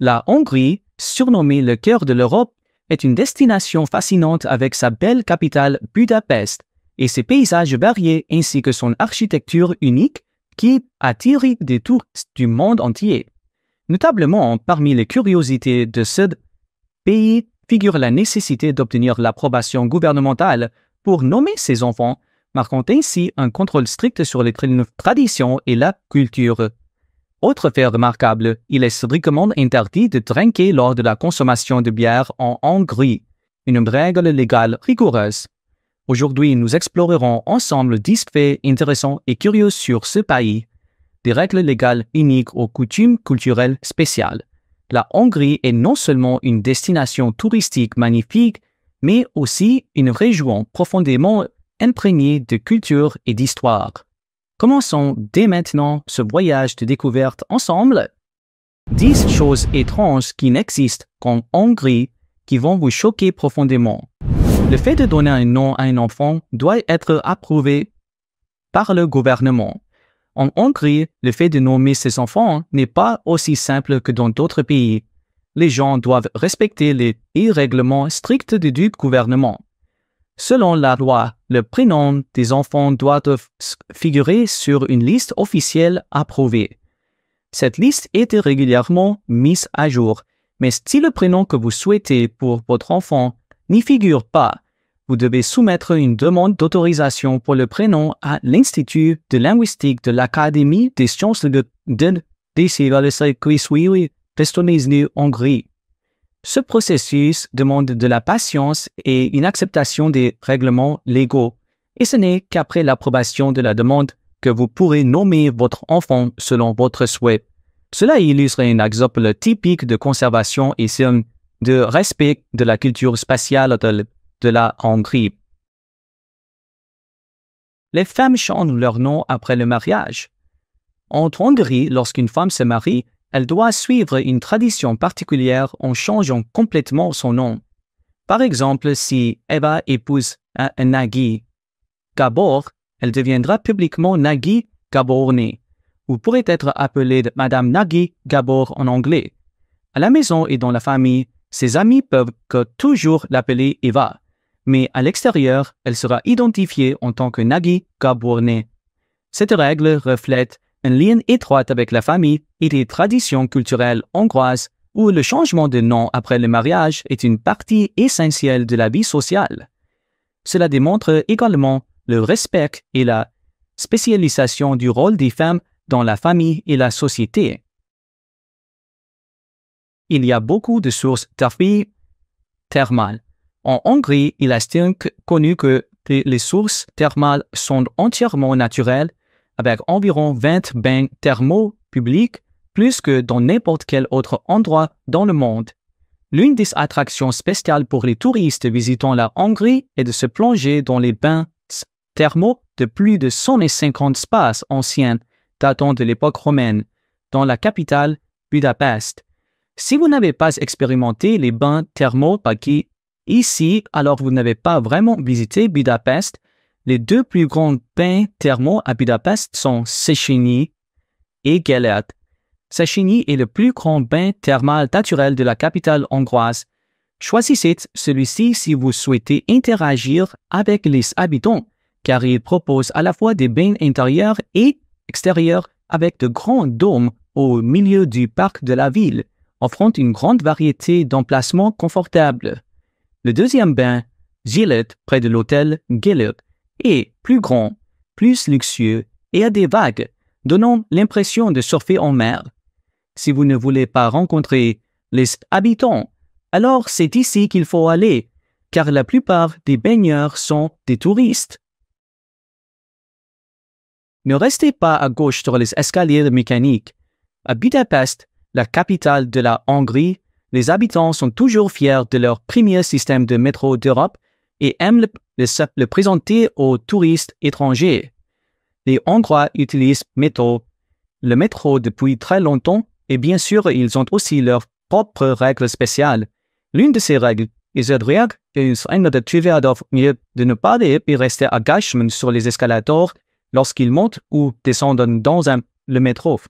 La Hongrie, surnommée le cœur de l'Europe, est une destination fascinante avec sa belle capitale Budapest et ses paysages variés ainsi que son architecture unique qui attire des touristes du monde entier. Notablement, parmi les curiosités de ce pays figure la nécessité d'obtenir l'approbation gouvernementale pour nommer ses enfants, marquant ainsi un contrôle strict sur les traditions et la culture autre fait remarquable, il est strictement interdit de trinquer lors de la consommation de bière en Hongrie, une règle légale rigoureuse. Aujourd'hui, nous explorerons ensemble 10 faits intéressants et curieux sur ce pays, des règles légales uniques aux coutumes culturelles spéciales. La Hongrie est non seulement une destination touristique magnifique, mais aussi une région profondément imprégnée de culture et d'histoire. Commençons dès maintenant ce voyage de découverte ensemble. 10 choses étranges qui n'existent qu'en Hongrie qui vont vous choquer profondément. Le fait de donner un nom à un enfant doit être approuvé par le gouvernement. En Hongrie, le fait de nommer ses enfants n'est pas aussi simple que dans d'autres pays. Les gens doivent respecter les règlements stricts du gouvernement. Selon la loi, le prénom des enfants doit figurer sur une liste officielle approuvée. Cette liste est régulièrement mise à jour, mais si le prénom que vous souhaitez pour votre enfant n'y figure pas, vous devez soumettre une demande d'autorisation pour le prénom à l'Institut de linguistique de l'Académie des sciences de, de, de, Hongrie. Ce processus demande de la patience et une acceptation des règlements légaux, et ce n'est qu'après l'approbation de la demande que vous pourrez nommer votre enfant selon votre souhait. Cela illustre un exemple typique de conservation et de respect de la culture spatiale de la Hongrie. Les femmes changent leur nom après le mariage. En Hongrie, lorsqu'une femme se marie, elle doit suivre une tradition particulière en changeant complètement son nom. Par exemple, si Eva épouse un Nagui, Gabor, elle deviendra publiquement Nagui Gaborné, ou pourrait être appelée Madame Nagui Gabor en anglais. À la maison et dans la famille, ses amis peuvent que toujours l'appeler Eva, mais à l'extérieur, elle sera identifiée en tant que Nagui Gaborne. Cette règle reflète un lien étroit avec la famille et des traditions culturelles hongroises où le changement de nom après le mariage est une partie essentielle de la vie sociale. Cela démontre également le respect et la spécialisation du rôle des femmes dans la famille et la société. Il y a beaucoup de sources thermales. En Hongrie, il est connu que les sources thermales sont entièrement naturelles avec environ 20 bains thermaux publics, plus que dans n'importe quel autre endroit dans le monde. L'une des attractions spéciales pour les touristes visitant la Hongrie est de se plonger dans les bains thermaux de plus de 150 espaces anciens datant de l'époque romaine, dans la capitale Budapest. Si vous n'avez pas expérimenté les bains thermaux qui ici, alors vous n'avez pas vraiment visité Budapest les deux plus grands bains thermaux à Budapest sont Széchenyi et Gellért. Széchenyi est le plus grand bain thermal naturel de la capitale hongroise. Choisissez celui-ci si vous souhaitez interagir avec les habitants, car il propose à la fois des bains intérieurs et extérieurs avec de grands dômes au milieu du parc de la ville, offrant une grande variété d'emplacements confortables. Le deuxième bain, Gellért, près de l'hôtel Gellért et plus grand, plus luxueux et à des vagues, donnant l'impression de surfer en mer. Si vous ne voulez pas rencontrer les habitants, alors c'est ici qu'il faut aller, car la plupart des baigneurs sont des touristes. Ne restez pas à gauche sur les escaliers mécaniques. À Budapest, la capitale de la Hongrie, les habitants sont toujours fiers de leur premier système de métro d'Europe et aiment le, présenter aux touristes étrangers. Les Hongrois utilisent le métro depuis très longtemps et bien sûr ils ont aussi leurs propres règles spéciales. L'une de ces règles est de mieux de ne pas rester à gauche sur les escalators lorsqu'ils montent ou descendent dans le métro.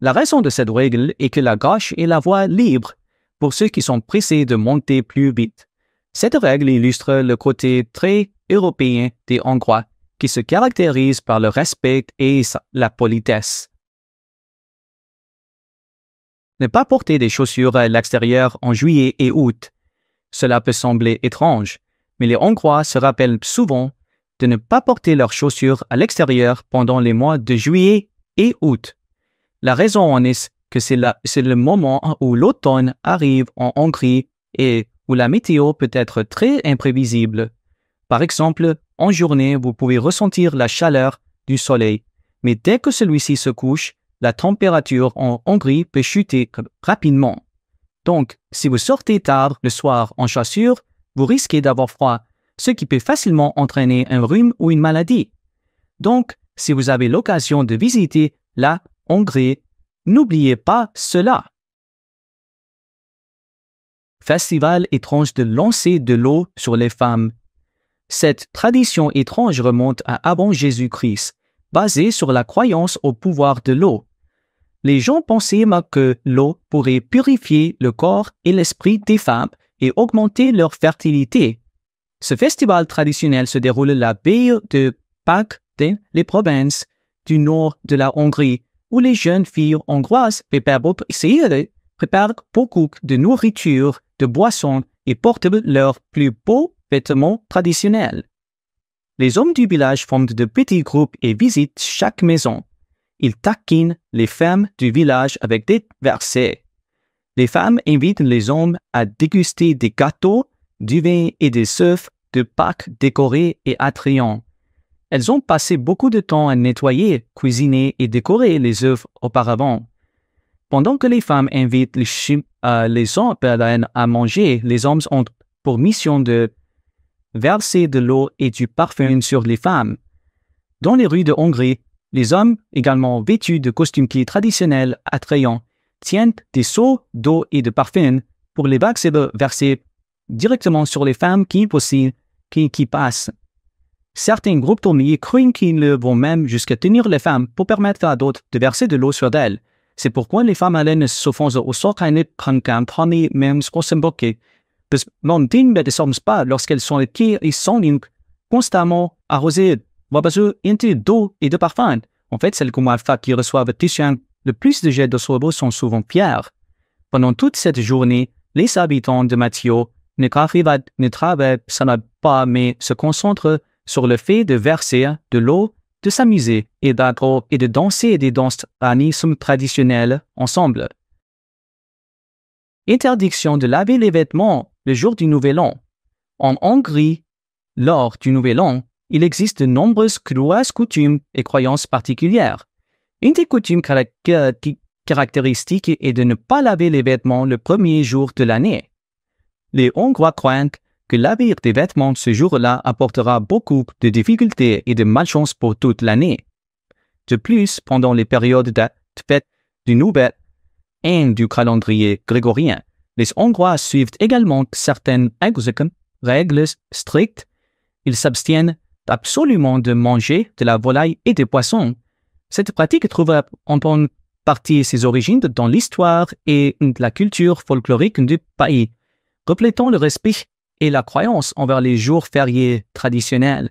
La raison de cette règle est que la gauche est la voie libre pour ceux qui sont pressés de monter plus vite. Cette règle illustre le côté très européen des Hongrois, qui se caractérise par le respect et la politesse. Ne pas porter des chaussures à l'extérieur en juillet et août. Cela peut sembler étrange, mais les Hongrois se rappellent souvent de ne pas porter leurs chaussures à l'extérieur pendant les mois de juillet et août. La raison en est que c'est, le moment où l'automne arrive en Hongrie et où la météo peut être très imprévisible. Par exemple, en journée, vous pouvez ressentir la chaleur du soleil, mais dès que celui-ci se couche, la température en Hongrie peut chuter rapidement. Donc, si vous sortez tard le soir en chaussures, vous risquez d'avoir froid, ce qui peut facilement entraîner un rhume ou une maladie. Donc, si vous avez l'occasion de visiter la Hongrie, n'oubliez pas cela. Festival étrange de lancer de l'eau sur les femmes. Cette tradition étrange remonte à avant Jésus-Christ, basée sur la croyance au pouvoir de l'eau. Les gens pensaient que l'eau pourrait purifier le corps et l'esprit des femmes et augmenter leur fertilité. Ce festival traditionnel se déroule à la baie de Pâques dans les provinces du nord de la Hongrie, où les jeunes filles hongroises et de préparent beaucoup de nourriture, de boissons et portent leurs plus beaux vêtements traditionnels. Les hommes du village forment de petits groupes et visitent chaque maison. Ils taquinent les femmes du village avec des versets. Les femmes invitent les hommes à déguster des gâteaux, du vin et des œufs de Pâques décorés et attrayants. Elles ont passé beaucoup de temps à nettoyer, cuisiner et décorer les œufs auparavant. Pendant que les femmes invitent les, euh, hommes à manger, les hommes ont pour mission de verser de l'eau et du parfum sur les femmes. Dans les rues de Hongrie, les hommes, également vêtus de costumes qui traditionnels attrayants, tiennent des seaux d'eau et de parfum pour les vaccins verser directement sur les femmes qui, passent. Certains groupes tourniers croient qu'ils vont même jusqu'à tenir les femmes pour permettre à d'autres de verser de l'eau sur elles. C'est pourquoi les femmes allaient souvent au sort à prendre premier même ce qu'on Parce que mon team ne pas lorsqu'elles sont équipées et sont constamment arrosées. voire parce besoin d'eau et de parfum. En fait, celles comme Alpha qui reçoivent le plus de jets de sont souvent pierres. Pendant toute cette journée, les habitants de Mathieu ne travaillent, pas, mais se concentrent sur le fait de verser de l'eau de s'amuser et d'agro et de danser des danses anismes traditionnelles ensemble. Interdiction de laver les vêtements le jour du Nouvel An. En Hongrie, lors du Nouvel An, il existe de nombreuses coutumes et croyances particulières. Une des coutumes caractéristiques est de ne pas laver les vêtements le premier jour de l'année. Les Hongrois croient que des vêtements ce jour-là apportera beaucoup de difficultés et de malchance pour toute l'année. De plus, pendant les périodes de fête du Nouvel An du calendrier grégorien, les Hongrois suivent également certaines règles strictes. Ils s'abstiennent absolument de manger de la volaille et des poissons. Cette pratique trouve en bonne partie ses origines dans l'histoire et la culture folklorique du pays, reflétant le respect et la croyance envers les jours fériés traditionnels.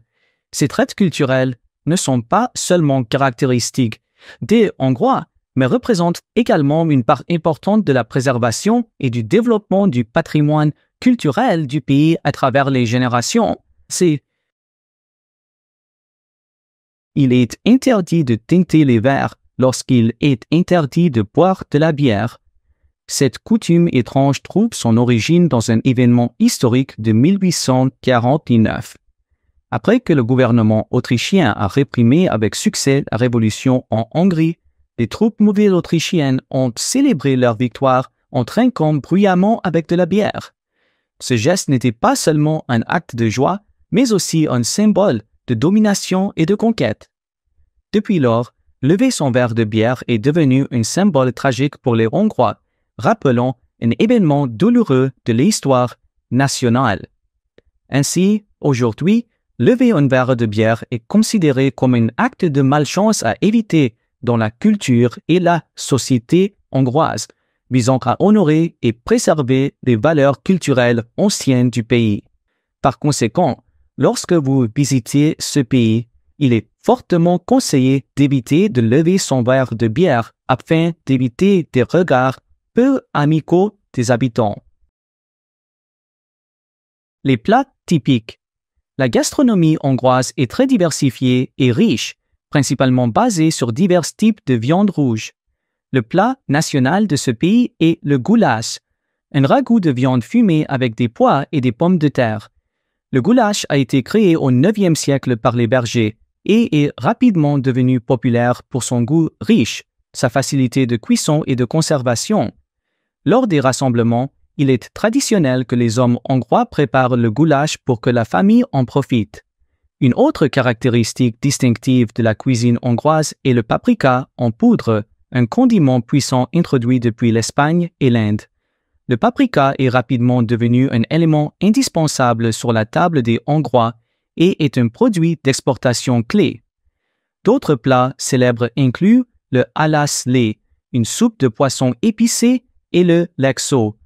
Ces traits culturels ne sont pas seulement caractéristiques des Hongrois, mais représentent également une part importante de la préservation et du développement du patrimoine culturel du pays à travers les générations. C'est Il est interdit de teinter les verres lorsqu'il est interdit de boire de la bière. Cette coutume étrange trouve son origine dans un événement historique de 1849. Après que le gouvernement autrichien a réprimé avec succès la révolution en Hongrie, les troupes mobiles autrichiennes ont célébré leur victoire en trinquant bruyamment avec de la bière. Ce geste n'était pas seulement un acte de joie, mais aussi un symbole de domination et de conquête. Depuis lors, lever son verre de bière est devenu un symbole tragique pour les Hongrois rappelant un événement douloureux de l'histoire nationale. Ainsi, aujourd'hui, lever un verre de bière est considéré comme un acte de malchance à éviter dans la culture et la société hongroise, visant à honorer et préserver les valeurs culturelles anciennes du pays. Par conséquent, lorsque vous visitez ce pays, il est fortement conseillé d'éviter de lever son verre de bière afin d'éviter des regards peu amicaux des habitants. Les plats typiques. La gastronomie hongroise est très diversifiée et riche, principalement basée sur divers types de viande rouge. Le plat national de ce pays est le goulash, un ragoût de viande fumée avec des pois et des pommes de terre. Le goulash a été créé au 9e siècle par les bergers et est rapidement devenu populaire pour son goût riche, sa facilité de cuisson et de conservation, lors des rassemblements, il est traditionnel que les hommes hongrois préparent le goulash pour que la famille en profite. Une autre caractéristique distinctive de la cuisine hongroise est le paprika en poudre, un condiment puissant introduit depuis l'Espagne et l'Inde. Le paprika est rapidement devenu un élément indispensable sur la table des Hongrois et est un produit d'exportation clé. D'autres plats célèbres incluent le halas lait, une soupe de poisson épicée et le lexo,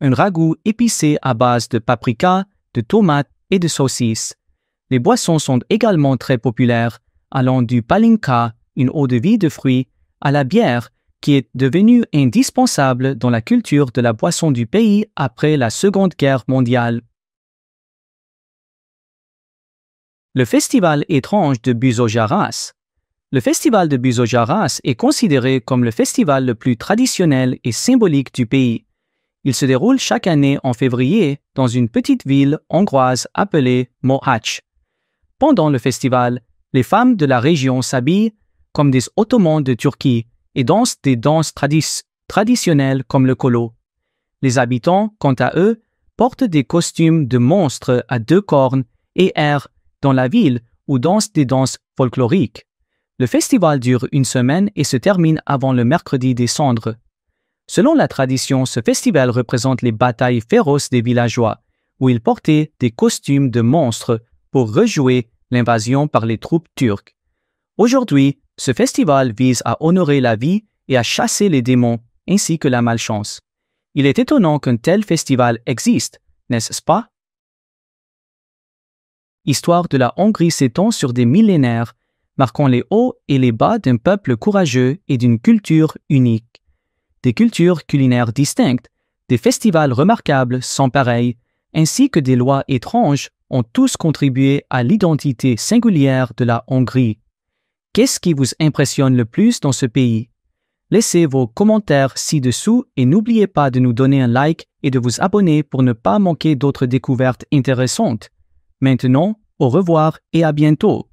un ragoût épicé à base de paprika, de tomates et de saucisses. Les boissons sont également très populaires, allant du palinka, une eau-de-vie de fruits, à la bière, qui est devenue indispensable dans la culture de la boisson du pays après la Seconde Guerre mondiale. Le festival étrange de Buzojaras le festival de buzo est considéré comme le festival le plus traditionnel et symbolique du pays. Il se déroule chaque année en février dans une petite ville hongroise appelée Mohács. Pendant le festival, les femmes de la région s'habillent comme des Ottomans de Turquie et dansent des danses traditionnelles comme le colo. Les habitants, quant à eux, portent des costumes de monstres à deux cornes et errent dans la ville ou dansent des danses folkloriques. Le festival dure une semaine et se termine avant le mercredi des cendres. Selon la tradition, ce festival représente les batailles féroces des villageois, où ils portaient des costumes de monstres pour rejouer l'invasion par les troupes turques. Aujourd'hui, ce festival vise à honorer la vie et à chasser les démons, ainsi que la malchance. Il est étonnant qu'un tel festival existe, n'est-ce pas? Histoire de la Hongrie s'étend sur des millénaires marquant les hauts et les bas d'un peuple courageux et d'une culture unique. Des cultures culinaires distinctes, des festivals remarquables sans pareil, ainsi que des lois étranges ont tous contribué à l'identité singulière de la Hongrie. Qu'est-ce qui vous impressionne le plus dans ce pays Laissez vos commentaires ci-dessous et n'oubliez pas de nous donner un like et de vous abonner pour ne pas manquer d'autres découvertes intéressantes. Maintenant, au revoir et à bientôt.